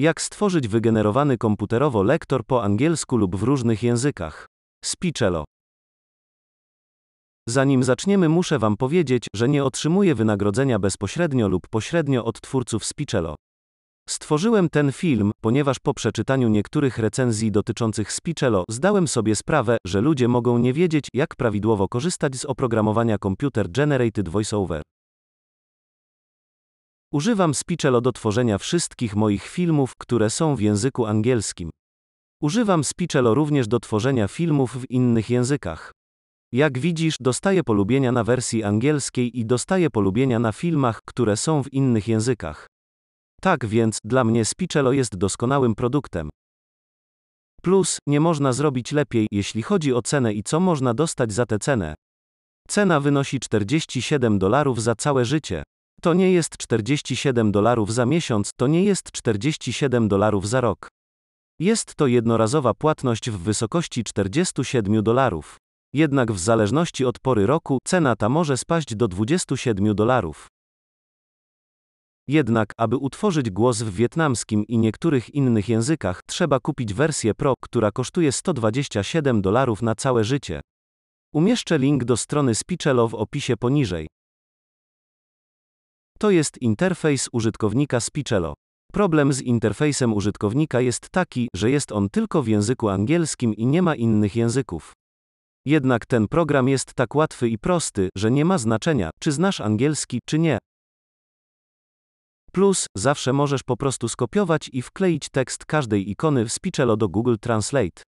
Jak stworzyć wygenerowany komputerowo lektor po angielsku lub w różnych językach? Spicello. Zanim zaczniemy, muszę Wam powiedzieć, że nie otrzymuję wynagrodzenia bezpośrednio lub pośrednio od twórców Spicello. Stworzyłem ten film, ponieważ po przeczytaniu niektórych recenzji dotyczących Spicello zdałem sobie sprawę, że ludzie mogą nie wiedzieć, jak prawidłowo korzystać z oprogramowania Computer Generated VoiceOver. Używam Speechelo do tworzenia wszystkich moich filmów, które są w języku angielskim. Używam Speechelo również do tworzenia filmów w innych językach. Jak widzisz, dostaję polubienia na wersji angielskiej i dostaję polubienia na filmach, które są w innych językach. Tak więc, dla mnie Speechelo jest doskonałym produktem. Plus, nie można zrobić lepiej, jeśli chodzi o cenę i co można dostać za tę cenę. Cena wynosi 47 dolarów za całe życie. To nie jest 47 dolarów za miesiąc, to nie jest 47 dolarów za rok. Jest to jednorazowa płatność w wysokości 47 dolarów. Jednak w zależności od pory roku cena ta może spaść do 27 dolarów. Jednak, aby utworzyć głos w wietnamskim i niektórych innych językach, trzeba kupić wersję Pro, która kosztuje 127 dolarów na całe życie. Umieszczę link do strony Speechelo w opisie poniżej. To jest interfejs użytkownika Spicello. Problem z interfejsem użytkownika jest taki, że jest on tylko w języku angielskim i nie ma innych języków. Jednak ten program jest tak łatwy i prosty, że nie ma znaczenia, czy znasz angielski, czy nie. Plus, zawsze możesz po prostu skopiować i wkleić tekst każdej ikony w Spicello do Google Translate.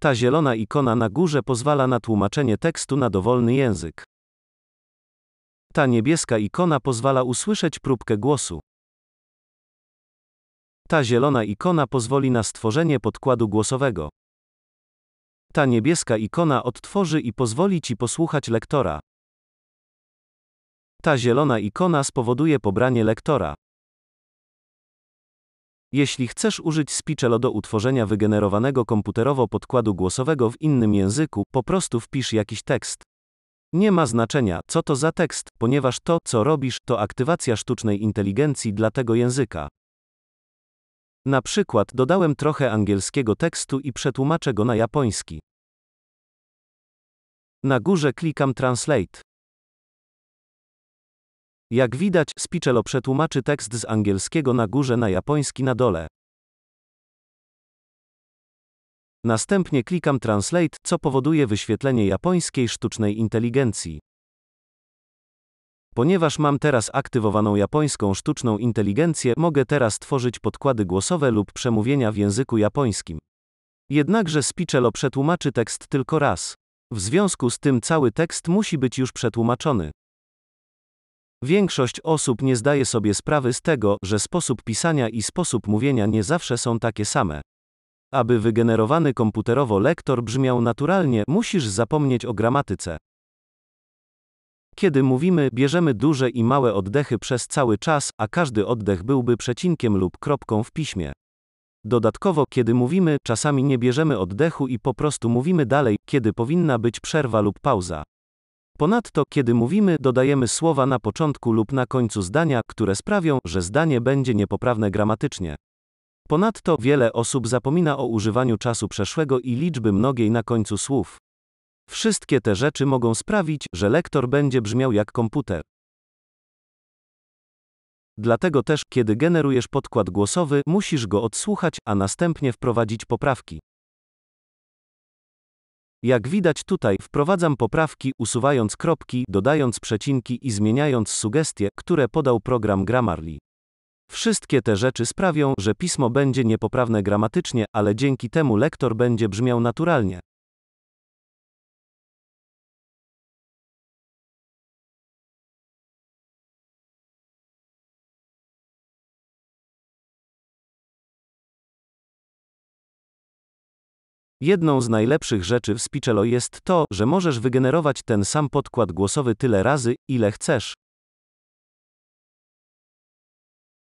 Ta zielona ikona na górze pozwala na tłumaczenie tekstu na dowolny język. Ta niebieska ikona pozwala usłyszeć próbkę głosu. Ta zielona ikona pozwoli na stworzenie podkładu głosowego. Ta niebieska ikona odtworzy i pozwoli ci posłuchać lektora. Ta zielona ikona spowoduje pobranie lektora. Jeśli chcesz użyć Speechelo do utworzenia wygenerowanego komputerowo podkładu głosowego w innym języku, po prostu wpisz jakiś tekst. Nie ma znaczenia, co to za tekst, ponieważ to, co robisz, to aktywacja sztucznej inteligencji dla tego języka. Na przykład dodałem trochę angielskiego tekstu i przetłumaczę go na japoński. Na górze klikam Translate. Jak widać, Spicello przetłumaczy tekst z angielskiego na górze na japoński na dole. Następnie klikam Translate, co powoduje wyświetlenie japońskiej sztucznej inteligencji. Ponieważ mam teraz aktywowaną japońską sztuczną inteligencję, mogę teraz tworzyć podkłady głosowe lub przemówienia w języku japońskim. Jednakże Spicello przetłumaczy tekst tylko raz. W związku z tym cały tekst musi być już przetłumaczony. Większość osób nie zdaje sobie sprawy z tego, że sposób pisania i sposób mówienia nie zawsze są takie same. Aby wygenerowany komputerowo lektor brzmiał naturalnie, musisz zapomnieć o gramatyce. Kiedy mówimy, bierzemy duże i małe oddechy przez cały czas, a każdy oddech byłby przecinkiem lub kropką w piśmie. Dodatkowo, kiedy mówimy, czasami nie bierzemy oddechu i po prostu mówimy dalej, kiedy powinna być przerwa lub pauza. Ponadto, kiedy mówimy, dodajemy słowa na początku lub na końcu zdania, które sprawią, że zdanie będzie niepoprawne gramatycznie. Ponadto wiele osób zapomina o używaniu czasu przeszłego i liczby mnogiej na końcu słów. Wszystkie te rzeczy mogą sprawić, że lektor będzie brzmiał jak komputer. Dlatego też, kiedy generujesz podkład głosowy, musisz go odsłuchać, a następnie wprowadzić poprawki. Jak widać tutaj, wprowadzam poprawki, usuwając kropki, dodając przecinki i zmieniając sugestie, które podał program Grammarly. Wszystkie te rzeczy sprawią, że pismo będzie niepoprawne gramatycznie, ale dzięki temu lektor będzie brzmiał naturalnie. Jedną z najlepszych rzeczy w Speechelo jest to, że możesz wygenerować ten sam podkład głosowy tyle razy, ile chcesz.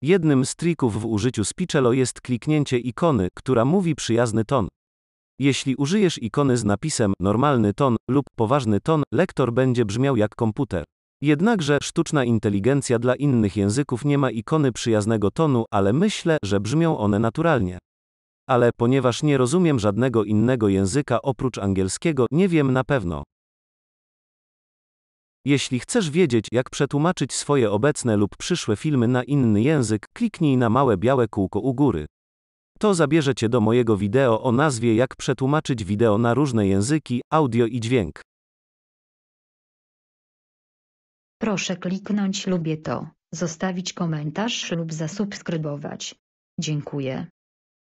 Jednym z trików w użyciu Speechelo jest kliknięcie ikony, która mówi przyjazny ton. Jeśli użyjesz ikony z napisem normalny ton lub poważny ton, lektor będzie brzmiał jak komputer. Jednakże sztuczna inteligencja dla innych języków nie ma ikony przyjaznego tonu, ale myślę, że brzmią one naturalnie. Ale ponieważ nie rozumiem żadnego innego języka oprócz angielskiego, nie wiem na pewno. Jeśli chcesz wiedzieć, jak przetłumaczyć swoje obecne lub przyszłe filmy na inny język, kliknij na małe białe kółko u góry. To zabierze cię do mojego wideo o nazwie Jak przetłumaczyć wideo na różne języki, audio i dźwięk. Proszę kliknąć lubię to, zostawić komentarz lub zasubskrybować. Dziękuję.